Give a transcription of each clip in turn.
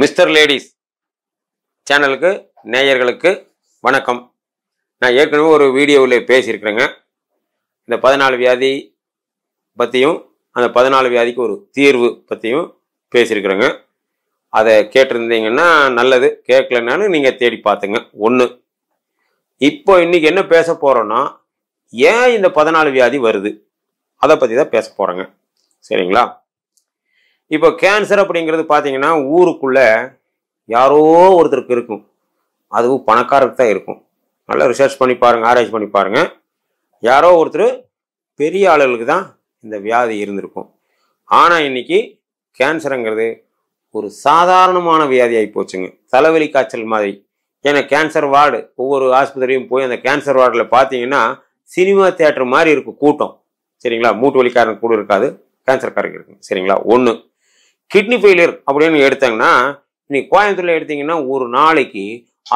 mister ladies சேனலுக்கு நேயர்களுக்கு வணக்கம் நான் ஏற்கனவே ஒரு வீடியோவில் பேசியிருக்கிறேங்க இந்த பதினாலு வியாதி பற்றியும் அந்த பதினாலு வியாதிக்கு ஒரு தீர்வு பற்றியும் பேசியிருக்கிறேங்க அதை கேட்டிருந்தீங்கன்னா நல்லது கேட்கலனாலும் நீங்கள் தேடி பார்த்துங்க ஒன்று இப்போ இன்றைக்கி என்ன பேச போகிறோன்னா ஏன் இந்த பதினாலு வியாதி வருது அதை பற்றி தான் பேச போகிறேங்க சரிங்களா இப்போ கேன்சர் அப்படிங்கிறது பார்த்தீங்கன்னா ஊருக்குள்ளே யாரோ ஒருத்தருக்கு இருக்கும் அதுவும் பணக்காரருக்கு தான் இருக்கும் நல்லா ரிசர்ச் பண்ணி பாருங்கள் ஆராய்ச்சி பண்ணி பாருங்கள் யாரோ ஒருத்தர் பெரிய ஆளுகளுக்கு தான் இந்த வியாதி இருந்திருக்கும் ஆனால் இன்றைக்கி கேன்சருங்கிறது ஒரு சாதாரணமான வியாதியாகி போச்சுங்க தலைவலி காய்ச்சல் மாதிரி ஏன்னா கேன்சர் வார்டு ஒவ்வொரு ஆஸ்பத்திரியும் போய் அந்த கேன்சர் வார்டில் பார்த்தீங்கன்னா சினிமா தேட்டர் மாதிரி இருக்கும் கூட்டம் சரிங்களா மூட்டு வலிக்காரன் கூட இருக்காது கேன்சர்காரங்க இருக்கும் சரிங்களா ஒன்று கிட்னி ஃபெயிலியர் அப்படின்னு எடுத்தாங்கன்னா நீ கோயம்புத்தூர்ல எடுத்தீங்கன்னா ஒரு நாளைக்கு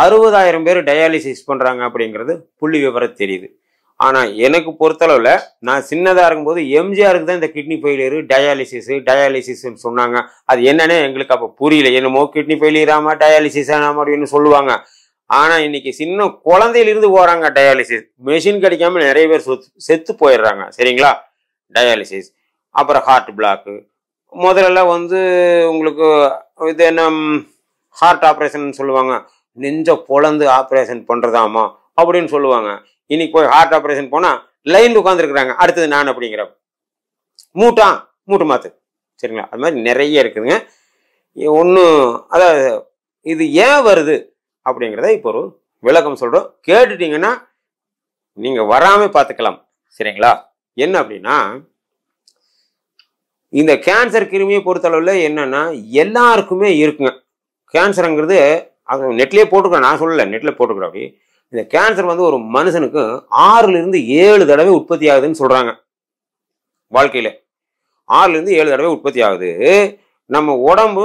அறுபதாயிரம் பேர் டயாலிசிஸ் பண்ணுறாங்க அப்படிங்கிறது புள்ளி விவரம் தெரியுது ஆனால் எனக்கு பொறுத்தளவில் நான் சின்னதாக இருக்கும்போது எம்ஜிஆருக்கு தான் இந்த கிட்னி ஃபெயிலியர் டயாலிசிஸு டயாலிசிஸ் சொன்னாங்க அது என்னன்னு எங்களுக்கு அப்போ புரியல என்னமோ கிட்னி ஃபெயிலியர் ஆமா டயாலிசிஸ் ஆனா அப்படின்னு சொல்லுவாங்க ஆனால் இன்னைக்கு சின்ன குழந்தையிலிருந்து போகிறாங்க டயாலிசிஸ் மெஷின் கிடைக்காம நிறைய பேர் செத்து போயிடுறாங்க சரிங்களா டயாலிசிஸ் அப்புறம் ஹார்ட் பிளாக்கு முதல்ல வந்து உங்களுக்கு இது என்ன ஹார்ட் ஆப்ரேஷன் சொல்லுவாங்க நெஞ்ச பொழந்து ஆப்ரேஷன் பண்ணுறதாமா அப்படின்னு சொல்லுவாங்க இன்னைக்கு போய் ஹார்ட் ஆப்ரேஷன் போனால் லைன் உட்காந்துருக்குறாங்க அடுத்தது நான் அப்படிங்கிற மூட்டா மூட்டு மாத்து சரிங்களா அது மாதிரி நிறைய இருக்குதுங்க ஒன்றும் அதாவது இது ஏன் வருது அப்படிங்கிறத இப்போ ஒரு விளக்கம் சொல்கிறோம் கேட்டுட்டீங்கன்னா நீங்கள் வராமல் பார்த்துக்கலாம் சரிங்களா என்ன அப்படின்னா இந்த கேன்சர் கிருமியை பொறுத்தளவில் என்னென்னா எல்லாருக்குமே இருக்குங்க கேன்சருங்கிறது அது நெட்லேயே போட்டுக்கிறேன் நான் சொல்லலை நெட்டில் போட்டுக்கிறேன் அப்படி இந்த கேன்சர் வந்து ஒரு மனுஷனுக்கு ஆறுலேருந்து ஏழு தடவை உற்பத்தி ஆகுதுன்னு சொல்கிறாங்க வாழ்க்கையில் ஆறுலேருந்து ஏழு தடவை உற்பத்தி ஆகுது நம்ம உடம்பு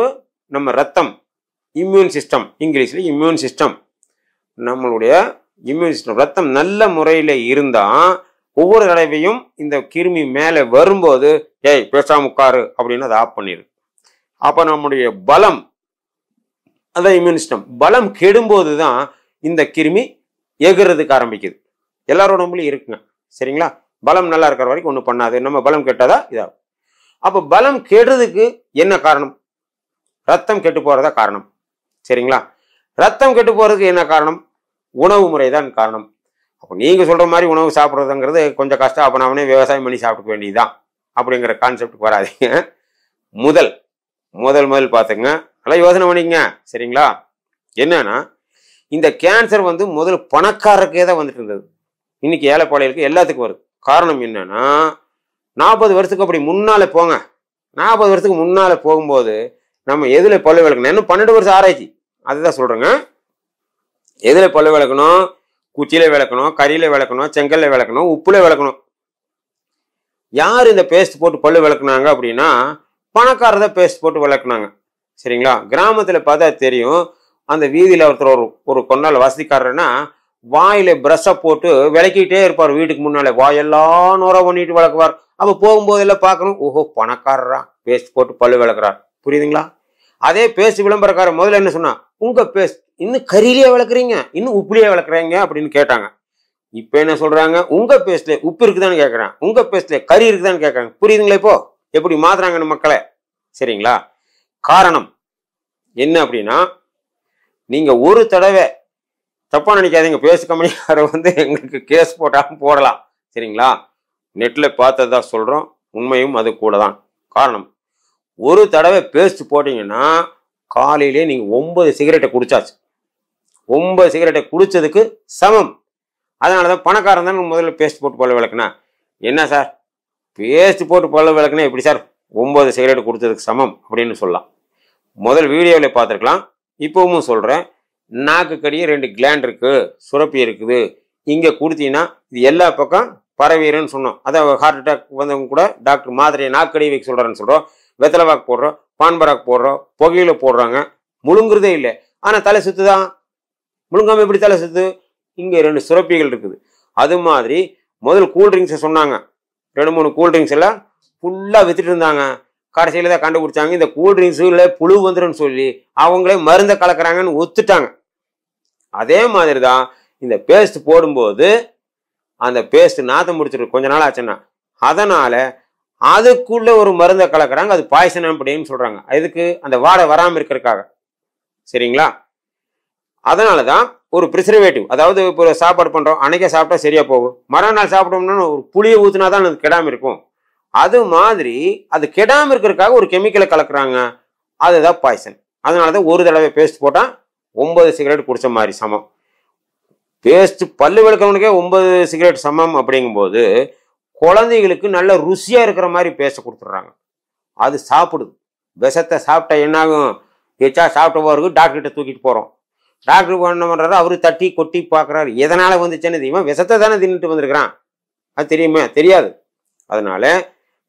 நம்ம ரத்தம் இம்யூன் சிஸ்டம் இங்கிலீஷில் இம்யூன் சிஸ்டம் நம்மளுடைய இம்யூன் சிஸ்டம் ரத்தம் நல்ல முறையில் இருந்தால் ஒவ்வொரு தடவையும் இந்த கிருமி மேலே வரும்போது ஏய் பேசாம உட்காரு அப்படின்னு அதை ஆஃப் பண்ணிடுது அப்போ நம்முடைய பலம் அதான் இம்யூன் சிஸ்டம் பலம் கெடும்போது தான் இந்த கிருமி எகிறதுக்கு ஆரம்பிக்குது எல்லாரோட உடம்புலையும் இருக்குங்க சரிங்களா பலம் நல்லா இருக்கிற வரைக்கும் ஒன்றும் பண்ணாது நம்ம பலம் கெட்டதா இதாகும் அப்போ பலம் கெடுறதுக்கு என்ன காரணம் ரத்தம் கெட்டு போகிறதா காரணம் சரிங்களா ரத்தம் கெட்டு போகிறதுக்கு என்ன காரணம் உணவு முறை தான் காரணம் அப்போ நீங்கள் சொல்கிற மாதிரி உணவு சாப்பிட்றதுங்கிறது கொஞ்சம் கஷ்டம் அப்போ நாமனே விவசாயம் பண்ணி வேண்டியது வேண்டியதுதான் அப்படிங்கிற கான்செப்ட் வராதிங்க முதல் முதல் முதல் பார்த்துங்க நல்லா யோசனை பண்ணிக்கங்க சரிங்களா என்னன்னா இந்த கேன்சர் வந்து முதல் பணக்காரருக்கே தான் வந்துட்டு இருந்தது இன்னைக்கு ஏழைப்பாளையலுக்கு எல்லாத்துக்கும் வருது காரணம் என்னன்னா நாற்பது வருஷத்துக்கு அப்படி முன்னால போங்க நாற்பது வருஷத்துக்கு முன்னால போகும்போது நம்ம எதில் பல்லு விளக்கணும் இன்னும் பன்னெண்டு வருஷம் ஆராய்ச்சி அதுதான் சொல்றேங்க எதில் பல்லு விளக்கணும் குச்சியில விளக்கணும் கறியில விளக்கணும் செங்கல்ல விளக்கணும் உப்புல விளக்கணும் யார் இந்த பேஸ்ட் போட்டு பல்லு விளக்குனாங்க அப்படின்னா பணக்காரத பேஸ்ட் போட்டு விளக்குனாங்க சரிங்களா கிராமத்தில் பார்த்தா தெரியும் அந்த வீதியில் ஒருத்தர் ஒரு ஒரு கொண்டால் வசதிக்காரர்னா வாயில ப்ரஷ்ஷை போட்டு விளக்கிட்டே இருப்பார் வீட்டுக்கு முன்னாலே வாயெல்லாம் நூற பண்ணிட்டு வளர்க்குவார் அப்போ போகும்போதெல்லாம் பார்க்கணும் ஓஹோ பணக்காரரா பேஸ்ட் போட்டு பல்லு விளக்குறார் புரியுதுங்களா அதே பேஸ்ட் விளம்பரக்காரர் முதல்ல என்ன சொன்னா உங்கள் பேஸ்ட் இன்னும் கறியிலேயே வளர்க்குறீங்க இன்னும் உப்புலேயே வளர்க்குறீங்க அப்படின்னு கேட்டாங்க இப்போ என்ன சொல்கிறாங்க உங்கள் பேஸ்ட்ல உப்பு இருக்குதான்னு கேட்குறாங்க உங்கள் பேஸ்ட்ல கறி இருக்குதான்னு கேட்குறாங்க புரியுதுங்களே இப்போ எப்படி மாத்துறாங்கன்னு மக்களை சரிங்களா காரணம் என்ன அப்படின்னா நீங்கள் ஒரு தடவை தப்பாக நினைக்காதீங்க பேசு கம்பெனிக்காரர் வந்து எங்களுக்கு கேஸ் போட்டாலும் போடலாம் சரிங்களா நெட்டில் தான் சொல்கிறோம் உண்மையும் அது கூட தான் காரணம் ஒரு தடவை பேஸ்ட் போட்டிங்கன்னா காலையிலே நீங்கள் ஒம்பது சிகரெட்டை குடிச்சாச்சு ஒன்பது சிகரெட்டை குடித்ததுக்கு சமம் அதனால தான் பணக்காரன் தான் முதல்ல பேஸ்ட் போட்டு பழ விளக்குனா என்ன சார் பேஸ்ட் போட்டு பழ விளக்குனா எப்படி சார் ஒம்பது சிகரெட் கொடுத்ததுக்கு சமம் அப்படின்னு சொல்லலாம் முதல் வீடியோவில் பார்த்துருக்கலாம் இப்போவும் சொல்கிறேன் நாக்குக்கடியே ரெண்டு கிளாண்ட் இருக்குது சுரப்பி இருக்குது இங்கே கொடுத்தீங்கன்னா இது எல்லா பக்கம் பரவீருன்னு சொன்னோம் அதான் ஹார்ட் அட்டாக் வந்தவங்க கூட டாக்டர் மாதிரியை நாக்கடி வைக்க சொல்கிறேன்னு சொல்கிறோம் வெத்தலை வாக்கு போடுறோம் பான்பராக் போடுறோம் புகையில் போடுறாங்க முழுங்குறதே இல்லை ஆனால் தலை சுற்று தான் முழுங்காமல் எப்படி தலை செத்து இங்கே ரெண்டு சுரப்பிகள் இருக்குது அது மாதிரி முதல் கூல்ட்ரிங்க்ஸை சொன்னாங்க ரெண்டு மூணு கூல்ட்ரிங்க்ஸ் எல்லாம் ஃபுல்லாக வித்துட்டு இருந்தாங்க கடைசியில் தான் கண்டுபிடிச்சாங்க இந்த இல்லை புழு வந்துடும் சொல்லி அவங்களே மருந்தை கலக்கிறாங்கன்னு ஒத்துட்டாங்க அதே மாதிரி தான் இந்த பேஸ்ட் போடும்போது அந்த பேஸ்ட் நாத்தம் முடிச்சிருக்கு கொஞ்ச நாள் ஆச்சுன்னா அதனால் அதுக்குள்ளே ஒரு மருந்தை கலக்கிறாங்க அது பாய்சன் அப்படின்னு சொல்கிறாங்க அதுக்கு அந்த வாடை வராமல் இருக்கிறதுக்காக சரிங்களா அதனால தான் ஒரு ப்ரிசர்வேட்டிவ் அதாவது இப்போ சாப்பாடு பண்ணுறோம் அன்றைக்கே சாப்பிட்டா சரியாக போகும் மறுநாள் சாப்பிட்டோம்னா ஒரு புளியை ஊற்றுனா தான் அது கெடாமல் இருக்கும் அது மாதிரி அது கெடாமல் இருக்கிறதுக்காக ஒரு கெமிக்கலை கலக்குறாங்க அதுதான் பாய்சன் அதனால தான் ஒரு தடவை பேஸ்ட் போட்டால் ஒம்பது சிகரெட் குடித்த மாதிரி சமம் பேஸ்ட் பல்லு விளக்கிறவனுக்கே ஒம்பது சிகரெட் சமம் அப்படிங்கும்போது குழந்தைகளுக்கு நல்ல ருசியாக இருக்கிற மாதிரி பேச கொடுத்துட்றாங்க அது சாப்பிடுது விஷத்தை சாப்பிட்டா என்னாகும் எச்சா சாப்பிட்ட போகிறதுக்கு டாக்டர்கிட்ட தூக்கிட்டு போகிறோம் டாக்டர் என்ன பண்ணுறாரு அவரு தட்டி கொட்டி பார்க்குறாரு எதனால் வந்துச்சுன்னு தெரியுமா விஷத்தை தானே தின்னுட்டு வந்திருக்கிறான் அது தெரியுமே தெரியாது அதனால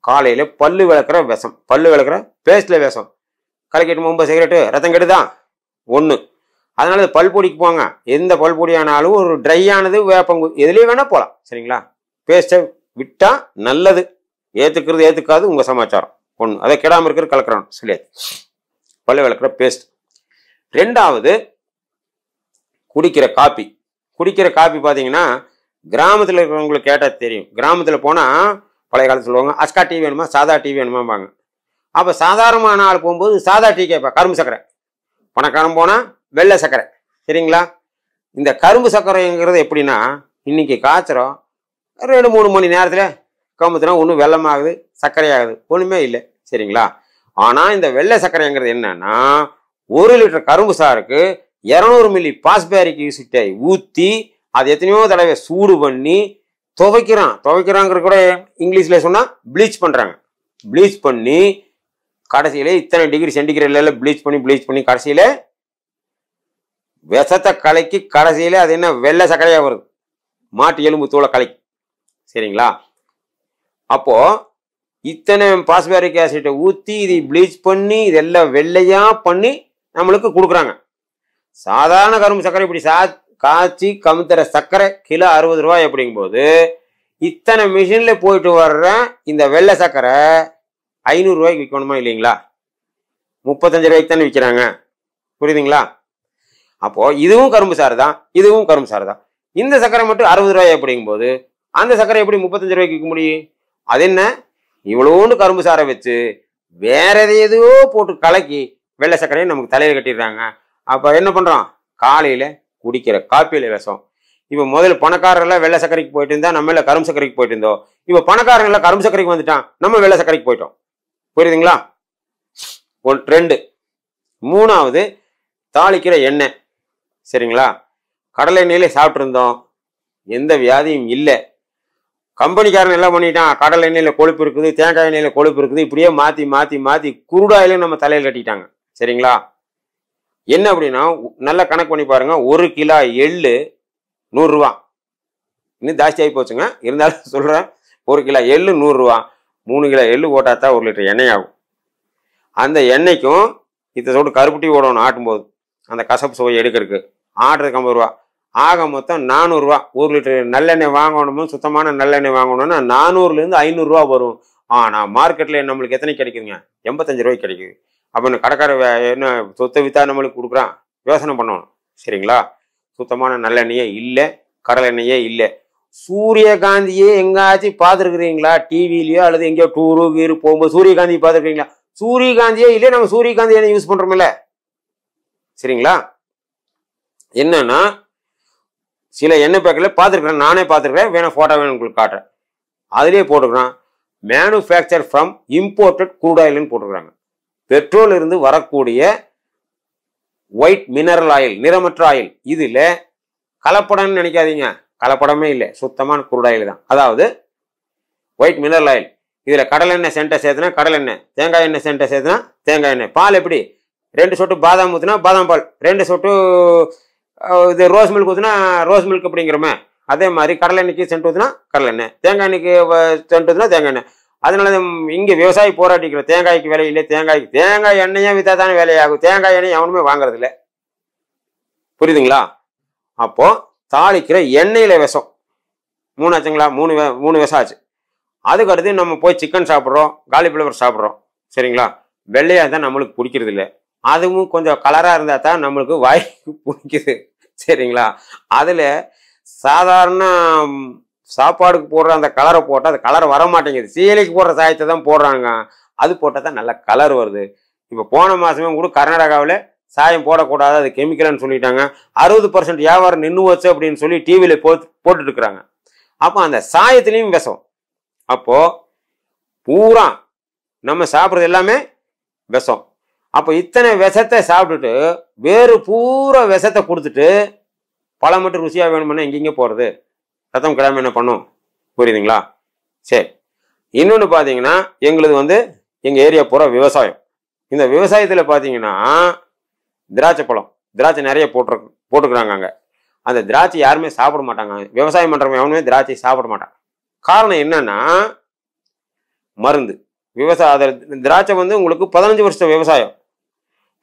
காலையில் பல்லு விளக்குற விஷம் பல்லு விளக்குற பேஸ்டில் விஷம் கலக்கிட்டு ஒன்பது சிகரெட்டு ரத்தம் கெடுதான் ஒன்று அதனால பல் பொடிக்கு போங்க எந்த பல் பொடியானாலும் ஒரு ட்ரையானது வேப்பங்கு எதுலேயும் வேணால் போகலாம் சரிங்களா பேஸ்ட்டை விட்டால் நல்லது ஏற்றுக்கிறது ஏற்றுக்காது உங்கள் சமாச்சாரம் ஒன்று அதை கெடாமல் இருக்கிற கலக்கிறான் சரியாது பல்லு விளக்குற பேஸ்ட் ரெண்டாவது குடிக்கிற காப்பி குடிக்கிற காப்பி பார்த்தீங்கன்னா கிராமத்தில் இருக்கிறவங்களுக்கு கேட்டால் தெரியும் கிராமத்தில் போனால் பழைய காலத்தில் சொல்லுவாங்க அஸ்கா டீ வேணுமா சாதா டீ வேணுமாம்பாங்க அப்போ சாதாரணமான ஆள் போகும்போது சாதா டீ கேட்பா கரும்பு சர்க்கரை பணக்காரம் போனால் வெள்ளை சர்க்கரை சரிங்களா இந்த கரும்பு சர்க்கரைங்கிறது எப்படின்னா இன்றைக்கி காய்ச்சறோம் ரெண்டு மூணு மணி நேரத்தில் கம்பத்துனா ஒன்றும் வெள்ளமாகுது சர்க்கரையாகுது ஒன்றுமே இல்லை சரிங்களா ஆனால் இந்த வெள்ளை சர்க்கரைங்கிறது என்னென்னா ஒரு லிட்டர் கரும்பு சாருக்கு இரநூறு மில்லி பாஸ்பேரிக் யூசிட்டை ஊற்றி அது எத்தனையோ தடவை சூடு பண்ணி துவைக்கிறான் துவைக்கிறாங்கிற கூட இங்கிலீஷில் சொன்னால் ப்ளீச் பண்ணுறாங்க ப்ளீச் பண்ணி கடைசியில் இத்தனை டிகிரி சென்டிகிரேட்ல ப்ளீச் பண்ணி ப்ளீச் பண்ணி கடைசியில் விஷத்தை கலக்கி கடைசியில் அது என்ன வெள்ளை சக்கரையாக வருது மாட்டு எலும்பு தூளை கலக்கி சரிங்களா அப்போது இத்தனை பாஸ்பேரிக் ஆசிட்டை ஊற்றி இதை ப்ளீச் பண்ணி இதெல்லாம் வெள்ளையாக பண்ணி நம்மளுக்கு கொடுக்குறாங்க சாதாரண கரும்பு சர்க்கரை இப்படி சா காய்ச்சி கமுத்துற சர்க்கரை கிலோ அறுபது ரூபாய் அப்படிங்கும்போது இத்தனை மிஷினில் போயிட்டு வர்ற இந்த வெள்ளை சர்க்கரை ஐநூறுரூவாய்க்கு விற்கணுமா இல்லைங்களா முப்பத்தஞ்சு ரூபாய்க்கு தானே விற்கிறாங்க புரியுதுங்களா அப்போது இதுவும் கரும்பு சாறு தான் இதுவும் கரும்பு சாறு தான் இந்த சர்க்கரை மட்டும் அறுபது ரூபாய் அப்படிங்கும்போது அந்த சர்க்கரை எப்படி முப்பத்தஞ்சு ரூபாய்க்கு விற்க முடியும் அது என்ன இவ்வளோண்டு கரும்பு சாரை வச்சு வேற எதையோ போட்டு கலக்கி வெள்ளை சர்க்கரையும் நமக்கு தலையில் கட்டிடுறாங்க அப்போ என்ன பண்ணுறோம் காலையில் குடிக்கிற காப்பியில் விஷம் இப்போ முதல்ல பணக்காரர்கள்லாம் வெள்ளை சக்கரைக்கு போயிட்டு இருந்தா நம்மள கரும்பு சக்கரைக்கு போயிட்டு இருந்தோம் இப்போ பணக்காரங்களாம் கரும்பு சக்கரைக்கு வந்துட்டான் நம்ம வெள்ளை சக்கரைக்கு போயிட்டோம் புரியுதுங்களா ஒன் ரெண்டு மூணாவது தாளிக்கிற எண்ணெய் சரிங்களா கடலை எண்ணெயிலே சாப்பிட்ருந்தோம் எந்த வியாதியும் இல்லை கம்பெனிக்காரன் எல்லாம் பண்ணிட்டான் கடல் எண்ணெயில் கொழுப்பு இருக்குது தேங்காய் எண்ணெயில் கொழுப்பு இருக்குது இப்படியே மாற்றி மாற்றி மாற்றி குருடாயிலையும் நம்ம தலையில் கட்டிட்டாங்க சரிங்களா என்ன அப்படின்னா நல்லா கணக்கு பண்ணி பாருங்க ஒரு கிலோ எள்ளு நூறுரூவா இன்னும் ஜாஸ்தி ஆகி போச்சுங்க இருந்தாலும் சொல்கிறேன் ஒரு கிலோ எள்ளு நூறுரூவா மூணு கிலோ எள்ளு தான் ஒரு லிட்டர் எண்ணெய் ஆகும் அந்த எண்ணெய்க்கும் இத்தனை சோடு கருப்பட்டி ஓடணும் ஆட்டும்போது அந்த கசப்பு சுவை எடுக்கிறதுக்கு ஆடுறதுக்கு ஐம்பது ரூபா ஆக மொத்தம் நானூறுரூவா ஒரு லிட்டர் நல்லெண்ணெய் வாங்கணுமோ சுத்தமான நல்லெண்ணெய் வாங்கணும்னா நானூறுலேருந்து ஐநூறுரூவா வரும் ஆனால் மார்க்கெட்டில் நம்மளுக்கு எத்தனை கிடைக்குதுங்க எண்பத்தஞ்சு ரூபாய்க்கு கிடைக்குது அப்போ கடற்கரை என்ன சொத்தை வித்தா நம்மளுக்கு கொடுக்குறான் யோசனை பண்ணணும் சரிங்களா சுத்தமான நல்லெண்ணெயே இல்லை கடல் எண்ணெயே இல்லை சூரியகாந்தியே எங்காச்சும் பார்த்துருக்குறீங்களா டிவிலையோ அல்லது எங்கேயோ டூரு கீரு போகும்போது சூரியகாந்தி பார்த்துருக்கீங்களா சூரியகாந்தியே இல்லையே நம்ம சூரியகாந்தி எண்ணெய் யூஸ் பண்ணுறோம்ல சரிங்களா என்னன்னா சில எண்ணெய் பேக்கில் பார்த்துருக்குறேன் நானே பார்த்துருக்குறேன் வேணால் ஃபோட்டோ வேணும் உங்களுக்கு காட்டுறேன் அதுலேயே போட்டுக்கிறான் மேனுஃபேக்சர் ஃப்ரம் இம்போர்ட்டட் குரூட் ஆயில்னு பெட்ரோல் இருந்து வரக்கூடிய ஒயிட் மினரல் ஆயில் நிறமற்ற ஆயில் இதில் கலப்படம்னு நினைக்காதீங்க கலப்படமே இல்லை சுத்தமான குருடாயில் தான் அதாவது ஒயிட் மினரல் ஆயில் இதில் கடல் எண்ணெய் சென்ட்டை சேர்த்துனா கடல் எண்ணெய் தேங்காய் எண்ணெய் சென்ட்டை சேர்த்துனா தேங்காய் எண்ணெய் பால் எப்படி ரெண்டு சொட்டு பாதாம் ஊற்றுனா பாதாம் பால் ரெண்டு சொட்டு இது ரோஸ் மில்க் ஊற்றுனா ரோஸ் மில்க் அப்படிங்கிறோமே அதே மாதிரி கடலை எண்ணெய்க்கு சென்ட் ஊற்றுனா கடலை எண்ணெய் தேங்காய் எண்ணெய்க்கு சென்ட் ஊற்றுனா தேங்காய் எண்ணெய் அதனால இங்கே விவசாயி போராட்டிக்கிறோம் தேங்காய்க்கு விலை இல்லை தேங்காய்க்கு தேங்காய் எண்ணெயும் வித்தா தானே விலையாகும் தேங்காய் எண்ணெய் எவனுமே இல்லை புரியுதுங்களா அப்போ தாளிக்கிற எண்ணெயில் விஷம் மூணு ஆச்சுங்களா மூணு மூணு விஷம் ஆச்சு அதுக்கடுத்து நம்ம போய் சிக்கன் சாப்பிட்றோம் காலிஃப்ளவர் சாப்பிட்றோம் சரிங்களா வெள்ளையாக இருந்தால் நம்மளுக்கு பிடிக்கிறது இல்லை அதுவும் கொஞ்சம் கலராக இருந்தால் தான் நம்மளுக்கு வாய்ப்பு பிடிக்குது சரிங்களா அதில் சாதாரண சாப்பாடுக்கு போடுற அந்த கலரை போட்டால் அந்த கலர் வர மாட்டேங்குது சீலைக்கு போடுற சாயத்தை தான் போடுறாங்க அது போட்டால் தான் நல்ல கலர் வருது இப்போ போன மாதமே கூட கர்நாடகாவில் சாயம் போடக்கூடாது அது கெமிக்கல்னு சொல்லிட்டாங்க அறுபது பர்சன்ட் வியாபாரம் நின்று வச்சு அப்படின்னு சொல்லி டிவியில் போட்டு போட்டுட்ருக்குறாங்க அப்போ அந்த சாயத்துலேயும் விஷம் அப்போது பூரா நம்ம சாப்பிட்றது எல்லாமே விஷம் அப்போ இத்தனை விஷத்தை சாப்பிட்டுட்டு வேறு பூரா விஷத்தை கொடுத்துட்டு பழம் மட்டும் ருசியாக வேணும்னா எங்கெங்கே போகிறது ரத்தம் கிடாமல் என்ன பண்ணும் புரியுதுங்களா சரி இன்னொன்று பார்த்தீங்கன்னா எங்களுது வந்து எங்கள் ஏரியா பூரா விவசாயம் இந்த விவசாயத்தில் பார்த்தீங்கன்னா திராட்சை பழம் திராட்சை நிறைய போட்டு போட்டுக்கிறாங்க அங்கே அந்த திராட்சை யாருமே சாப்பிட மாட்டாங்க விவசாயம் பண்ணுறவங்க எவனுமே திராட்சை சாப்பிட மாட்டாங்க காரணம் என்னன்னா மருந்து விவசாய அதை திராட்சை வந்து உங்களுக்கு பதினஞ்சு வருஷம் விவசாயம்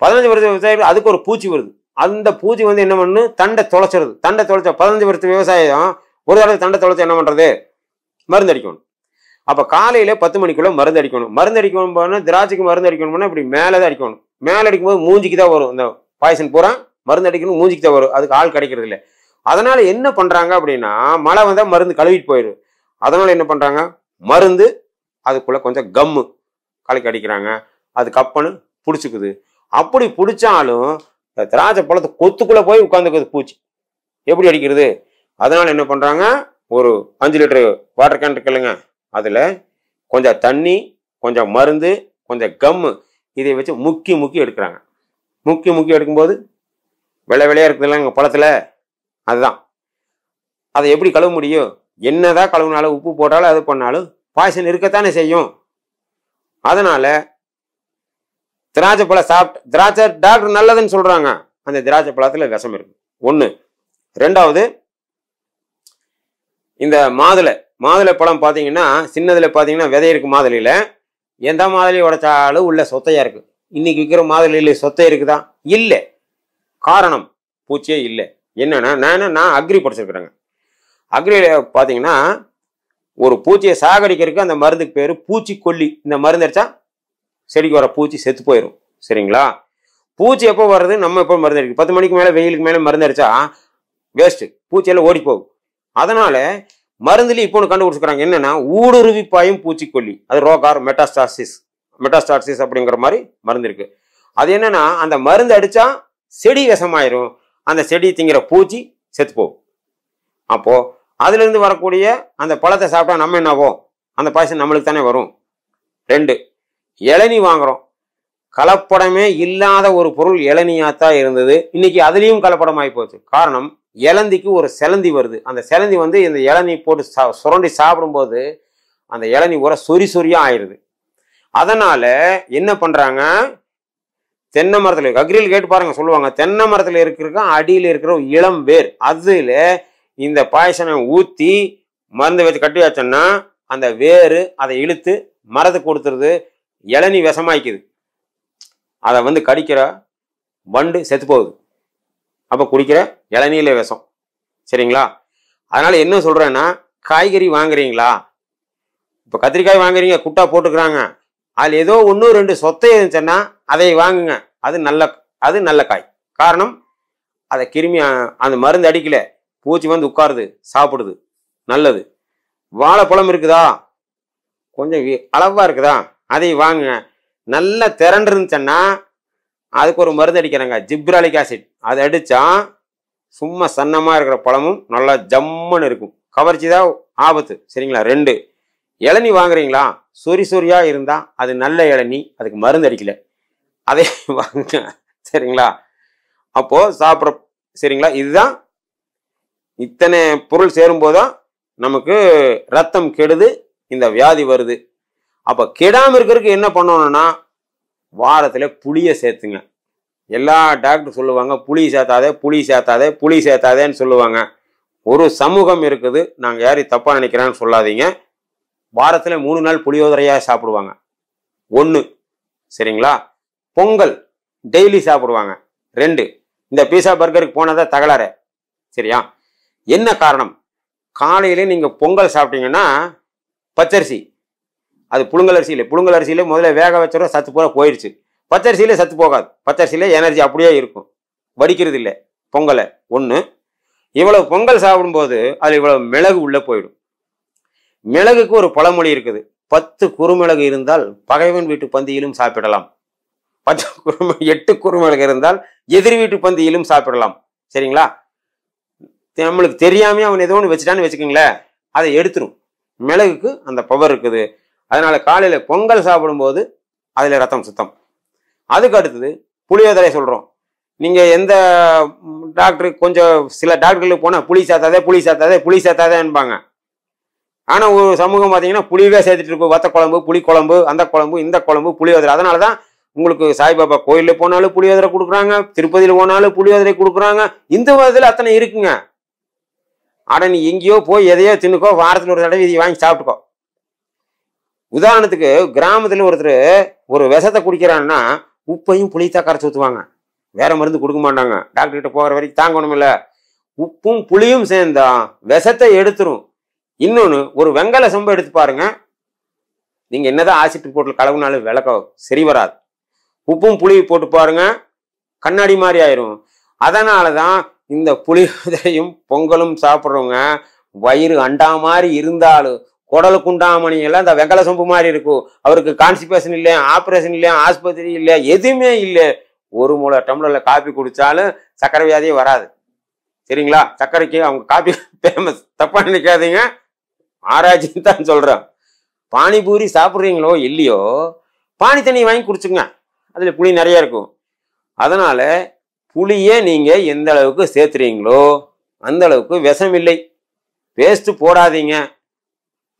பதினஞ்சு வருஷம் விவசாயம் அதுக்கு ஒரு பூச்சி வருது அந்த பூச்சி வந்து என்ன பண்ணு தண்டை தொலைச்சிருது தண்டை தொலைச்ச பதினஞ்சு வருஷம் விவசாயம் ஒரு தடவை தண்டை தொலைத்து என்ன பண்ணுறது மருந்து அடிக்கணும் அப்போ காலையில் பத்து மணிக்குள்ளே மருந்து அடிக்கணும் மருந்து அடிக்கணும் போனால் திராட்சைக்கு மருந்து அடிக்கணும் போனால் இப்படி மேலே தான் அடிக்கணும் மேலே அடிக்கும்போது மூஞ்சிக்கு தான் வரும் இந்த பாய்சன் பூரா மருந்து அடிக்கணும் மூஞ்சிக்கு தான் வரும் அதுக்கு ஆள் கிடைக்கிறது இல்லை அதனால் என்ன பண்ணுறாங்க அப்படின்னா மழை வந்தால் மருந்து கழுவிட்டு போயிடும் அதனால் என்ன பண்ணுறாங்க மருந்து அதுக்குள்ளே கொஞ்சம் கம்மு கலக்கி அடிக்கிறாங்க அது கப்பனு பிடிச்சிக்குது அப்படி பிடிச்சாலும் திராட்சை பழத்தை கொத்துக்குள்ளே போய் உட்காந்துக்குது பூச்சி எப்படி அடிக்கிறது அதனால் என்ன பண்ணுறாங்க ஒரு அஞ்சு லிட்டரு வாட்டர் கேன் இருக்குல்லங்க அதில் கொஞ்சம் தண்ணி கொஞ்சம் மருந்து கொஞ்சம் கம்மு இதை வச்சு முக்கி முக்கி எடுக்கிறாங்க முக்கி முக்கி எடுக்கும்போது விளை விளையாக இருக்குது இல்லைங்க பழத்தில் அதுதான் அதை எப்படி கழுவ முடியும் என்னதான் கழுவினாலும் உப்பு போட்டாலும் அது பண்ணாலும் பாய்சன் இருக்கத்தானே செய்யும் அதனால் திராட்சை பழம் சாப்பிட்டு திராட்சை டாக்டர் நல்லதுன்னு சொல்கிறாங்க அந்த திராட்சை பழத்தில் விஷம் இருக்குது ஒன்று ரெண்டாவது இந்த மாதுளை மாதுளை பழம் பார்த்தீங்கன்னா சின்னதில் பார்த்தீங்கன்னா விதை இருக்குது மாதுளையில் எந்த மாதுளை உடைச்சாலும் உள்ள சொத்தையாக இருக்குது இன்றைக்கி விற்கிற மாதுளையில் சொத்தை இருக்குதா இல்லை காரணம் பூச்சியே இல்லை என்னென்னா நான் நான் அக்ரி படிச்சிருக்கிறேங்க அக்ரியில் பார்த்தீங்கன்னா ஒரு பூச்சியை சாகடிக்கிறதுக்கு அந்த மருந்துக்கு பேர் பூச்சிக்கொல்லி இந்த மருந்து அடித்தா செடிக்கு வர பூச்சி செத்து போயிடும் சரிங்களா பூச்சி எப்போ வருது நம்ம எப்போ மருந்து அடிக்கும் பத்து மணிக்கு மேலே வெயிலுக்கு மேலே மருந்து அடித்தா வேஸ்ட்டு பூச்சியெல்லாம் ஓடி போகும் அதனால மருந்துலேயும் இப்போ ஒன்று கண்டுபிடிச்சிக்கிறாங்க என்னென்னா ஊடுருவி பாயும் பூச்சிக்கொல்லி அது ரோகார் மெட்டாஸ்டாசிஸ் மெட்டாஸ்டாசிஸ் அப்படிங்கிற மாதிரி மருந்து இருக்கு அது என்னென்னா அந்த மருந்து அடித்தா செடி விஷமாயிரும் அந்த செடி திங்கிற பூச்சி செத்து போகும் அதுலேருந்து வரக்கூடிய அந்த பழத்தை சாப்பிட்டா நம்ம என்னவோ அந்த பாய்சன் நம்மளுக்கு தானே வரும் ரெண்டு இளநி வாங்குகிறோம் கலப்படமே இல்லாத ஒரு பொருள் இளநியாத்தான் இருந்தது இன்னைக்கு அதுலேயும் கலப்படம் போச்சு காரணம் இளந்திக்கு ஒரு சிலந்தி வருது அந்த சிலந்தி வந்து இந்த இளநி போட்டு சா சுரண்டி சாப்பிடும்போது அந்த இளநி உர சொறி சொறியாக ஆயிடுது அதனால் என்ன பண்ணுறாங்க தென்னை மரத்தில் அக்ரில் அக்ரியில் கேட்டு பாருங்கள் சொல்லுவாங்க தென்னை மரத்தில் இருக்கிற அடியில் இருக்கிற இளம் வேர் அதில் இந்த பாயசனை ஊற்றி மருந்து வச்சு கட்டி வச்சோன்னா அந்த வேர் அதை இழுத்து மரத்துக்கு கொடுத்துருது இளநி விஷமாய்க்குது அதை வந்து கடிக்கிற வண்டு செத்து போகுது அப்போ குடிக்கிற இளநீரில் விஷம் சரிங்களா அதனால் என்ன சொல்கிறேன்னா காய்கறி வாங்குறீங்களா இப்போ கத்திரிக்காய் வாங்குறீங்க குட்டா போட்டுக்கிறாங்க அதில் ஏதோ ஒன்று ரெண்டு சொத்தை இருந்துச்சுன்னா அதை வாங்குங்க அது நல்ல அது நல்ல காய் காரணம் அதை கிருமி அந்த மருந்து அடிக்கல பூச்சி வந்து உட்காருது சாப்பிடுது நல்லது வாழைப்பழம் இருக்குதா கொஞ்சம் அளவாக இருக்குதா அதை வாங்குங்க நல்லா திரண்டுருந்துச்சேன்னா அதுக்கு ஒரு மருந்து அடிக்கிறாங்க ஜிப்ராலிக் ஆசிட் அதை அடித்தா சும்மா சன்னமாக இருக்கிற பழமும் நல்லா ஜம்முன்னு இருக்கும் கவர்ச்சி தான் ஆபத்து சரிங்களா ரெண்டு இளநி வாங்குறீங்களா சொறி சொறியாக இருந்தால் அது நல்ல இளநி அதுக்கு மருந்து அடிக்கல அதே வாங்க சரிங்களா அப்போது சாப்பிட்ற சரிங்களா இதுதான் இத்தனை பொருள் சேரும்போது தான் நமக்கு ரத்தம் கெடுது இந்த வியாதி வருது அப்போ கெடாமல் இருக்கிறதுக்கு என்ன பண்ணணும்னா வாரத்தில் புளியை சேர்த்துங்க எல்லா டாக்டர் சொல்லுவாங்க புளி சேர்த்தாதே புளி சேர்த்தாதே புளி சேர்த்தாதேன்னு சொல்லுவாங்க ஒரு சமூகம் இருக்குது நாங்கள் யாரையும் தப்பாக நினைக்கிறான்னு சொல்லாதீங்க வாரத்தில் மூணு நாள் புளியோதரையாக சாப்பிடுவாங்க ஒன்று சரிங்களா பொங்கல் டெய்லி சாப்பிடுவாங்க ரெண்டு இந்த பீஸா பர்கருக்கு போனதான் தகலாறு சரியா என்ன காரணம் காலையிலே நீங்கள் பொங்கல் சாப்பிட்டீங்கன்னா பச்சரிசி அது புழுங்கல் அரிசியில் முதல்ல வேக வச்சிடும் சத்து பூரா போயிடுச்சு பச்சரிசியிலே சத்து போகாது பச்சரிசியில் எனர்ஜி அப்படியே இருக்கும் வடிக்கிறது இல்லை பொங்கலை ஒன்று இவ்வளவு பொங்கல் சாப்பிடும்போது அது இவ்வளவு மிளகு உள்ளே போயிடும் மிளகுக்கு ஒரு பழமொழி இருக்குது பத்து குறுமிளகு இருந்தால் பகைவன் வீட்டு பந்தியிலும் சாப்பிடலாம் பத்து குறுமி எட்டு குறுமிளகு இருந்தால் எதிர் வீட்டு பந்தியிலும் சாப்பிடலாம் சரிங்களா நம்மளுக்கு தெரியாமே அவன் ஏதோ ஒன்று வச்சுட்டான்னு வச்சுக்கோங்களேன் அதை எடுத்துரும் மிளகுக்கு அந்த பவர் இருக்குது அதனால் காலையில் பொங்கல் சாப்பிடும்போது அதில் ரத்தம் சுத்தம் அதுக்கு அடுத்தது புளியோதரை சொல்கிறோம் நீங்கள் எந்த டாக்டருக்கு கொஞ்சம் சில டாக்டர்களுக்கு போனால் புளி சேர்த்தாதே புளி சேர்த்தாதே புளி சேர்த்தாதேன்பாங்க ஆனால் ஒரு சமூகம் பார்த்தீங்கன்னா புளியவே சேர்த்துட்டு இருக்கும் வத்த குழம்பு புளி குழம்பு அந்த குழம்பு இந்த குழம்பு புளியோதரை அதனால தான் உங்களுக்கு சாய்பாபா கோயிலில் போனாலும் புளியோதரை கொடுக்குறாங்க திருப்பதியில் போனாலும் புளியோதரை கொடுக்குறாங்க இந்த விதத்தில் அத்தனை இருக்குங்க ஆனால் நீ எங்கேயோ போய் எதையோ தின்னுக்கோ வாரத்தில் ஒரு தடவை இதை வாங்கி சாப்பிட்டுக்கோ உதாரணத்துக்கு கிராமத்தில் ஒருத்தர் ஒரு விஷத்தை குடிக்கிறான்னா உப்பையும் புளித்தா கரைச்சி ஊற்றுவாங்க வேற மருந்து கொடுக்க மாட்டாங்க டாக்டர்கிட்ட போகிற வரைக்கும் தாங்கணும் இல்லை உப்பும் புளியும் சேர்ந்தா விஷத்தை எடுத்துரும் இன்னொன்று ஒரு வெங்கல சம்பு எடுத்து பாருங்க நீங்கள் என்னதான் ஆசிட் போட்டில் கலவுனாலும் விளக்கம் சரி வராது உப்பும் புளி போட்டு பாருங்க கண்ணாடி மாதிரி ஆயிரும் அதனால தான் இந்த புளியோதரையும் பொங்கலும் சாப்பிட்றவங்க வயிறு அண்டா மாதிரி இருந்தாலும் குடலு குடலுக்குண்டாமணியெல்லாம் இந்த வெங்கல சொம்பு மாதிரி இருக்கும் அவருக்கு கான்ஸ்டிபேஷன் இல்லை ஆப்ரேஷன் இல்லை ஆஸ்பத்திரி இல்லை எதுவுமே இல்லை ஒரு மூளை டம்ளரில் காப்பி குடித்தாலும் சக்கரை வியாதியே வராது சரிங்களா சர்க்கரைக்கு அவங்க காப்பி ஃபேமஸ் தப்பாக நினைக்காதீங்க ஆராய்ச்சின்னு தான் சொல்கிறேன் பானிபூரி சாப்பிட்றீங்களோ இல்லையோ பானி தண்ணி வாங்கி குடிச்சுங்க அதில் புளி நிறைய இருக்கும் அதனால் புளியை நீங்கள் எந்த அளவுக்கு சேர்த்துறீங்களோ அந்த அளவுக்கு விஷம் இல்லை பேஸ்ட்டு போடாதீங்க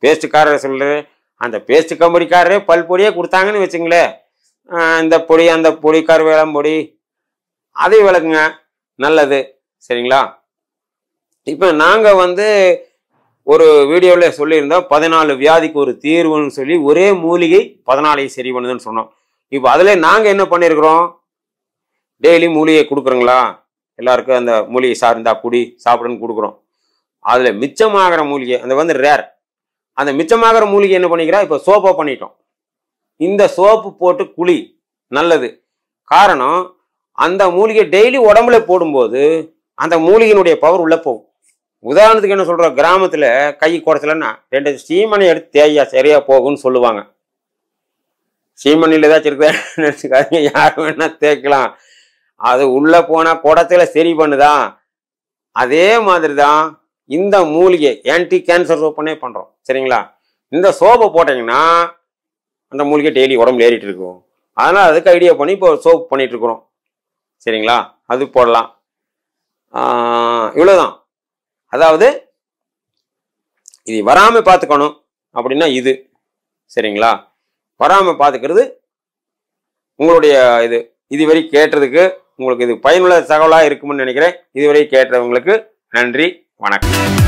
பேஸ்ட்டுக்காரர் சொல்கிறது அந்த பேஸ்ட் கம்பெனிக்காரரே பல் பொடியே கொடுத்தாங்கன்னு வச்சுங்களேன் இந்த பொடி அந்த பொடி கருவேலம் பொடி அதை விளக்குங்க நல்லது சரிங்களா இப்போ நாங்கள் வந்து ஒரு வீடியோவில் சொல்லியிருந்தோம் பதினாலு வியாதிக்கு ஒரு தீர்வுன்னு சொல்லி ஒரே மூலிகை பதினாலை சரி பண்ணுதுன்னு சொன்னோம் இப்போ அதில் நாங்கள் என்ன பண்ணியிருக்கிறோம் டெய்லி மூலிகை கொடுக்குறோங்களா எல்லாருக்கும் அந்த மூலிகை சார்ந்தா குடி சாப்பிடுன்னு கொடுக்குறோம் அதில் மிச்சமாகிற மூலிகை அந்த வந்து ரேர் அந்த மிச்சமாகிற மூலிகை என்ன பண்ணிக்கிறா இப்போ சோப்பை பண்ணிட்டோம் இந்த சோப்பு போட்டு குழி நல்லது காரணம் அந்த மூலிகை டெய்லி உடம்புல போடும்போது அந்த மூலிகையினுடைய பவர் உள்ளே போகும் உதாரணத்துக்கு என்ன சொல்கிறோம் கிராமத்தில் கை குறைச்சலன்னா ரெண்டு சீமனை எடுத்து தேயா சரியாக போகும்னு சொல்லுவாங்க சீமனில் ஏதாச்சும் இருக்குதா நினச்சிக்காதீங்க யார் வேணால் தேய்க்கலாம் அது உள்ளே போனால் குடத்தில் சரி பண்ணுதான் அதே மாதிரி தான் இந்த மூலிகை ஆன்டி கேன்சர் சோப்புனே பண்ணுறோம் சரிங்களா இந்த சோப்பை போட்டிங்கன்னா அந்த மூலிகை டெய்லி உடம்புல ஏறிட்டு இருக்கும் அதனால் அதுக்கு ஐடியா பண்ணி இப்போ சோப் பண்ணிகிட்டு இருக்கிறோம் சரிங்களா அது போடலாம் இவ்வளோதான் அதாவது இது வராமல் பார்த்துக்கணும் அப்படின்னா இது சரிங்களா வராமல் பார்த்துக்கிறது உங்களுடைய இது இதுவரை கேட்டதுக்கு உங்களுக்கு இது பயனுள்ள தகவலாக இருக்குமென்னு நினைக்கிறேன் இதுவரை கேட்டவங்களுக்கு நன்றி வணக்கம்